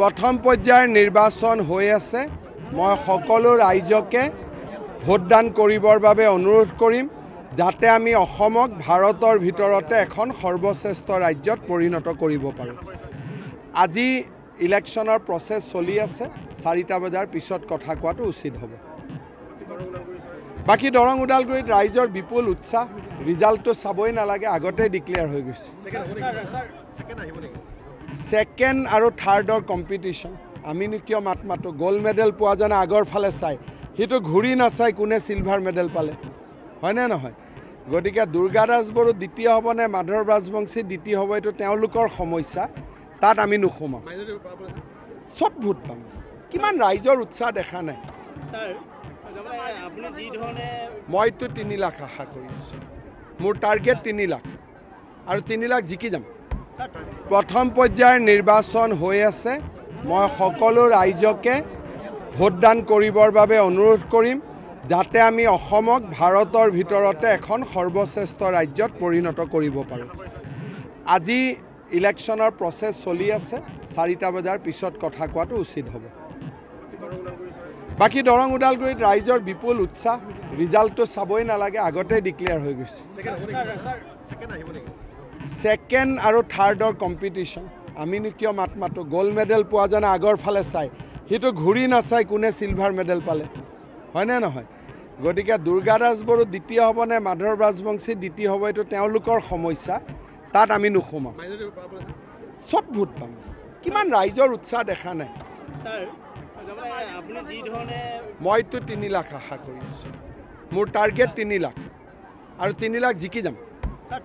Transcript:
প্ৰথম পৰ্যায়ৰ নিৰ্বাচন হৈ আছে মই সকলো ৰাইজকে ভোটদান কৰিবৰ বাবে অনুৰোধ কৰিম যাতে আমি অসমক ভাৰতৰ ভিতৰতে এখন সৰ্বশ্ৰেষ্ঠ ৰাজ্যত পৰিণত কৰিব পাৰোঁ আজি ইলেকশ্যনৰ প্ৰচেছ চলি আছে চাৰিটা বজাৰ পিছত কথা কোৱাটো উচিত হ'ব বাকী দৰং ওদালগুৰিত ৰাইজৰ বিপুল উৎসাহ ৰিজাল্টটো চাবই নালাগে আগতে ডিক্লেয়াৰ হৈ গৈছে ছেকেণ্ড আৰু থাৰ্ডৰ কম্পিটিশ্যন আমিনো কিয় মাত মাতোঁ গ'ল্ড মেডেল পোৱা যেনে আগৰ ফালে চাই সিটো ঘূৰি নাচায় কোনে ছিলভাৰ মেডেল পালে হয়নে নহয় গতিকে দুৰ্গা দাস বড়ো দ্বিতীয় হ'বনে মাধৱ ৰাজবংশী দ্বিতীয় হ'ব এইটো তেওঁলোকৰ সমস্যা তাত আমি নুসোমাওঁ চব ভোট পাম কিমান ৰাইজৰ উৎসাহ দেখা নাই মইতো তিনি লাখ আশা কৰি আছোঁ মোৰ টাৰ্গেট তিনি লাখ আৰু তিনি লাখ জিকি যাম প্ৰথম পৰ্যায়ৰ নিৰ্বাচন হৈ আছে মই সকলো ৰাইজকে ভোটদান কৰিবৰ বাবে অনুৰোধ কৰিম যাতে আমি অসমক ভাৰতৰ ভিতৰতে এখন সৰ্বশ্ৰেষ্ঠ ৰাজ্যত পৰিণত কৰিব পাৰোঁ আজি ইলেকশ্যনৰ প্ৰচেছ চলি আছে চাৰিটা বজাৰ পিছত কথা কোৱাটো উচিত হ'ব বাকী দৰং ওদালগুৰিত ৰাইজৰ বিপুল উৎসাহ ৰিজাল্টটো চাবই নালাগে আগতেই ডিক্লেয়াৰ হৈ গৈছে ছেকেণ্ড আৰু থাৰ্ডৰ কম্পিটিশ্যন আমিনো কিয় মাত মাতোঁ গ'ল্ড মেডেল পোৱা জানে আগৰ ফালে চাই সিটো ঘূৰি নাচাই কোনে ছিলভাৰ মেডেল পালে হয়নে নহয় গতিকে দুৰ্গা দাস বড়ো দ্বিতীয় হ'বনে মাধৱ ৰাজবংশী দ্বিতীয় হ'ব এইটো তেওঁলোকৰ সমস্যা তাত আমি নোসোমাওঁ চব ভোট পাম কিমান ৰাইজৰ উৎসাহ দেখা নাই মইতো তিনি লাখ আশা কৰি আছোঁ মোৰ টাৰ্গেট তিনি লাখ আৰু তিনি লাখ জিকি যাম